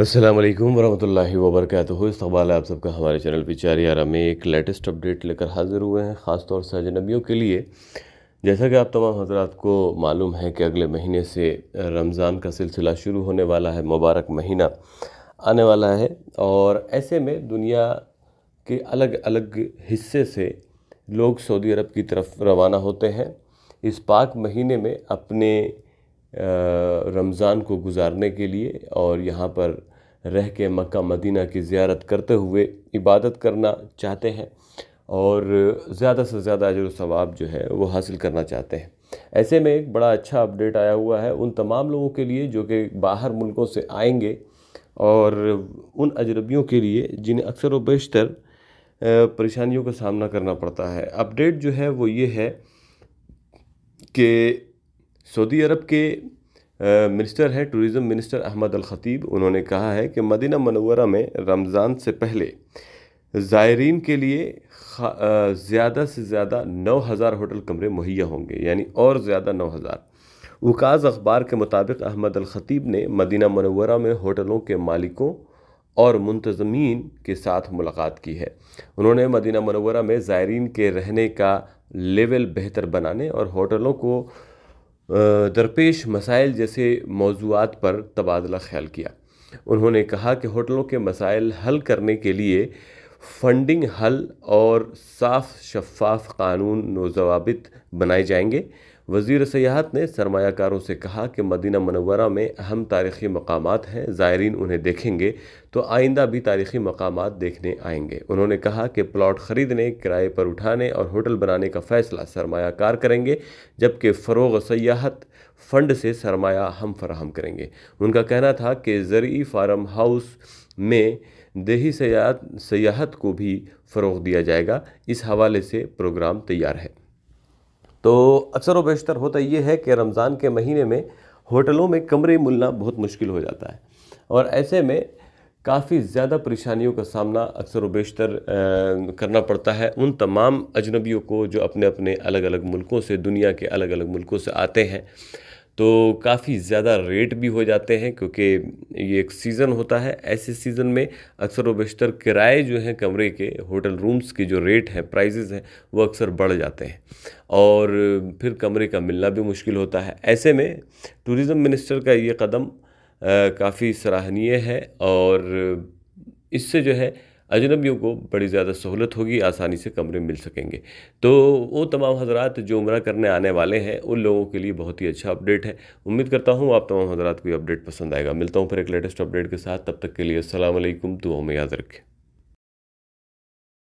असलम वरहमल वबरक इस्तबाल है आप सबका हमारे चैनल पिचारी आरा में एक लेटेस्ट अपडेट लेकर हाज़िर हुए हैं ख़ास तौर से अजनबियों के लिए जैसा कि आप तमाम हजरात को मालूम है कि अगले महीने से रमज़ान का सिलसिला शुरू होने वाला है मुबारक महीना आने वाला है और ऐसे में दुनिया के अलग अलग हिस्से से लोग सऊदी अरब की तरफ रवाना होते हैं इस पाक महीने में अपने रमज़ान को गुजारने के लिए और यहाँ पर रह के मक्का मदीना की ज़्यारत करते हुए इबादत करना चाहते हैं और ज़्यादा से ज़्यादा अजर सवाब जो है वो हासिल करना चाहते हैं ऐसे में एक बड़ा अच्छा अपडेट आया हुआ है उन तमाम लोगों के लिए जो कि बाहर मुल्कों से आएंगे और उन अजरबियों के लिए जिन्हें अक्सर व बेशतर परेशानियों का सामना करना पड़ता है अपडेट जो है वो ये है कि सऊदी अरब के मिनिस्टर हैं tourism minister Ahmed Al Khateeb उन्होंने कहा है कि मदीना मनवरा में रमज़ान से पहले ज़ायरीन के लिए ज़्यादा से ज़्यादा नौ हज़ार होटल कमरे मुहैया होंगे यानी और ज़्यादा नौ हज़ार उकाज़ अखबार के मुताबिक अहमद अल ख़तीब ने मदीना मनवरा में होटलों के मालिकों और मुंतज़मीन के साथ मुलाकात की है उन्होंने मदीना मनवरा में ज़ायरीन के रहने का लेवल बेहतर बनाने और होटलों को दरपेश मसाइल जैसे मौजूद पर तबादला ख्याल किया उन्होंने कहा कि होटलों के मसाइल हल करने के लिए फंडिंग हल और साफ शफाफ कानून नौजवाबित बनाए जाएंगे वज़ी सयाहत ने सरमाकारों से कहा कि मदीना मनवरा में अहम तारीख़ी मकाम हैं ज़ायरीन उन्हें देखेंगे तो आइंदा भी तारीख़ी मकाम देखने आएंगे उन्होंने कहा कि प्लाट ख़रीदने किराए पर उठाने और होटल बनाने का फ़ैसला सरमाकार करेंगे जबकि फ़रोग सयाहत फ़ंड से सरमाया हम फराहम करेंगे उनका कहना था कि ज़रिए फार्म हाउस में देही सयाहत सयाहत को भी फ़रोग दिया जाएगा इस हवाले से प्रोग्राम तैयार है तो अक्सर व बेशतर होता यह है कि रमज़ान के महीने में होटलों में कमरे मिलना बहुत मुश्किल हो जाता है और ऐसे में काफ़ी ज़्यादा परेशानियों का सामना अक्सर व बेशतर करना पड़ता है उन तमाम अजनबियों को जो अपने अपने अलग अलग मुल्कों से दुनिया के अलग अलग मुल्कों से आते हैं तो काफ़ी ज़्यादा रेट भी हो जाते हैं क्योंकि ये एक सीज़न होता है ऐसे सीज़न में अक्सर व बेशतर किराए जो हैं कमरे के होटल रूम्स के जो रेट हैं प्राइजेज़ हैं वो अक्सर बढ़ जाते हैं और फिर कमरे का मिलना भी मुश्किल होता है ऐसे में टूरिज़्म मिनिस्टर का ये कदम काफ़ी सराहनीय है और इससे जो है अजनबियों को बड़ी ज़्यादा सहूलत होगी आसानी से कमरे मिल सकेंगे तो वो तमाम हजरात जो उम्र करने आने वाले हैं उन लोगों के लिए बहुत ही अच्छा अपडेट है उम्मीद करता हूँ आप तमाम हजरात को अपडेट पसंद आएगा मिलता हूँ फिर एक लेटेस्ट अपडेट के साथ तब तक के लिए असलम दुआ में याद रखें